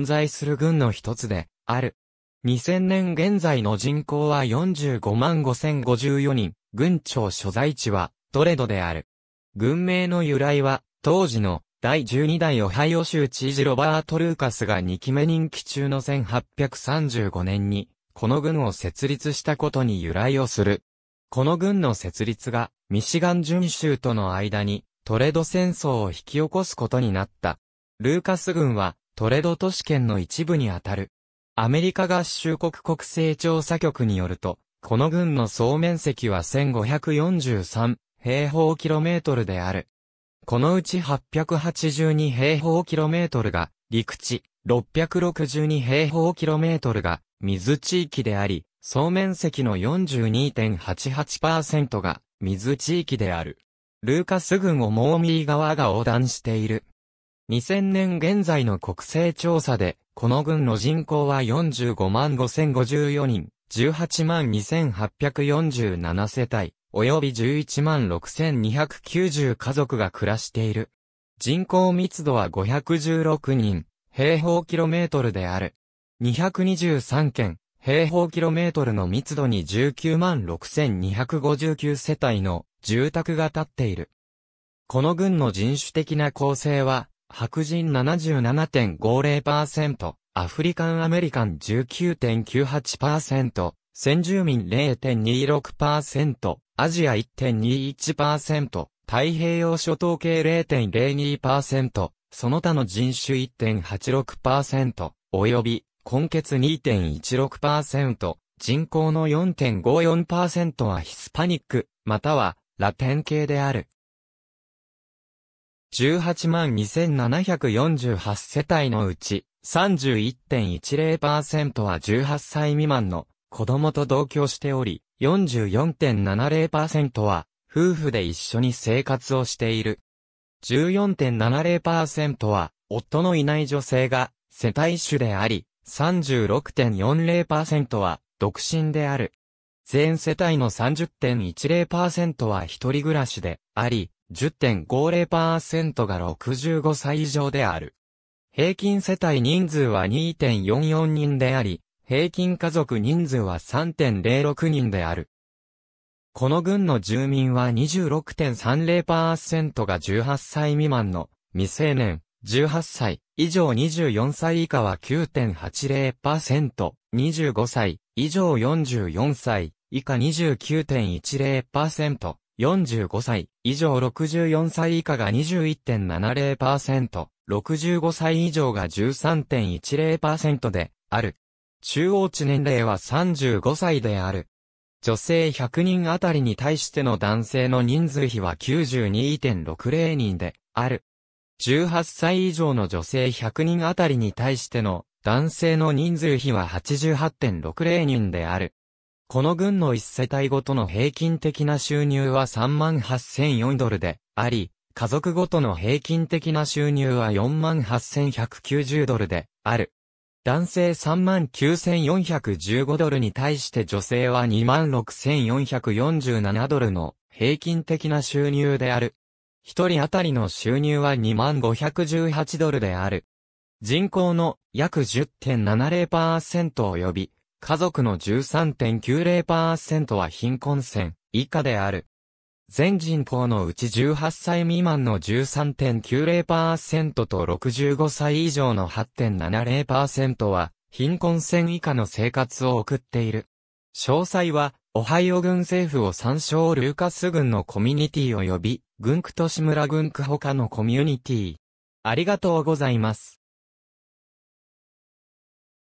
存在する軍の一つで、ある。2000年現在の人口は45万5054人、郡長所在地は、トレドである。郡名の由来は、当時の第12代オハイオ州知事ロバート・ルーカスが2期目任期中の1835年に、この軍を設立したことに由来をする。この軍の設立が、ミシガン準州との間に、トレド戦争を引き起こすことになった。ルーカス軍は、トレド都市圏の一部にあたる。アメリカ合衆国国勢調査局によると、この郡の総面積は1543平方キロメートルである。このうち882平方キロメートルが陸地、662平方キロメートルが水地域であり、総面積の42.88%が水地域である。ルーカス郡をモーミー川が横断している。2000年現在の国勢調査で、この軍の人口は45万5054人、18万2847世帯、及び11万6290家族が暮らしている。人口密度は516人、平方キロメートルである。223件、平方キロメートルの密度に19万6259世帯の住宅が建っている。この軍の人種的な構成は、白人77.50%、アフリカンアメリカン19.98%、先住民0.26%、アジア1.21%、太平洋諸島系0.02%、その他の人種1.86%、及び、根血2.16%、人口の4.54%はヒスパニック、または、ラテン系である。18万2748世帯のうち、31.10%は18歳未満の子供と同居しており、44.70%は夫婦で一緒に生活をしている。14.70%は夫のいない女性が世帯主であり、36.40%は独身である。全世帯の30.10%は一人暮らしであり、10.50%が65歳以上である。平均世帯人数は2.44人であり、平均家族人数は3.06人である。この郡の住民は26.30%が18歳未満の未成年、18歳以上24歳以下は9.80%、25歳以上44歳以下29.10%、45歳以上64歳以下が21.70%、65歳以上が13.10%である。中央値年齢は35歳である。女性100人あたりに対しての男性の人数比は92.60人である。18歳以上の女性100人あたりに対しての男性の人数比は88.60人である。この軍の一世帯ごとの平均的な収入は38,004ドルであり、家族ごとの平均的な収入は48,190ドルである。男性39,415ドルに対して女性は26,447ドルの平均的な収入である。一人当たりの収入は2518ドルである。人口の約10.70%及び、家族の13.90%は貧困線以下である。全人口のうち18歳未満の13.90%と65歳以上の8.70%は貧困線以下の生活を送っている。詳細は、オハイオ軍政府を参照ルーカス軍のコミュニティ及び、軍区都市村軍区他のコミュニティ。ありがとうございます。